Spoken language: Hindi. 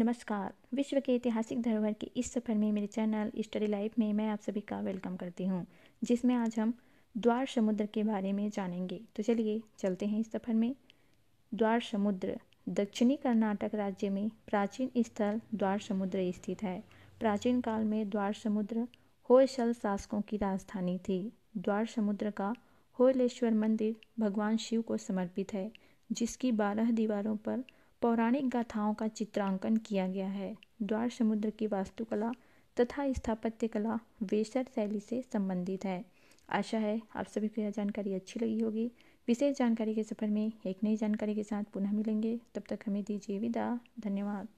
नमस्कार विश्व के ऐतिहासिक धरोहर के इस सफर में मेरे चैनल स्टडी लाइफ में मैं आप सभी का वेलकम करती हूँ जिसमें आज हम द्वार समुद्र के बारे में जानेंगे तो चलिए चलते हैं इस सफर में द्वार समुद्र दक्षिणी कर्नाटक राज्य में प्राचीन स्थल द्वार समुद्र स्थित है प्राचीन काल में द्वार समुद्र होयसल शासकों की राजधानी थी द्वार समुद्र का होलेश्वर मंदिर भगवान शिव को समर्पित है जिसकी बारह दीवारों पर पौराणिक गाथाओं का चित्रांकन किया गया है द्वार समुद्र की वास्तुकला तथा स्थापत्य कला वेसर शैली से संबंधित है आशा है आप सभी को यह जानकारी अच्छी लगी होगी विशेष जानकारी के सफर में एक नई जानकारी के साथ पुनः मिलेंगे तब तक हमें दीजिए विदा धन्यवाद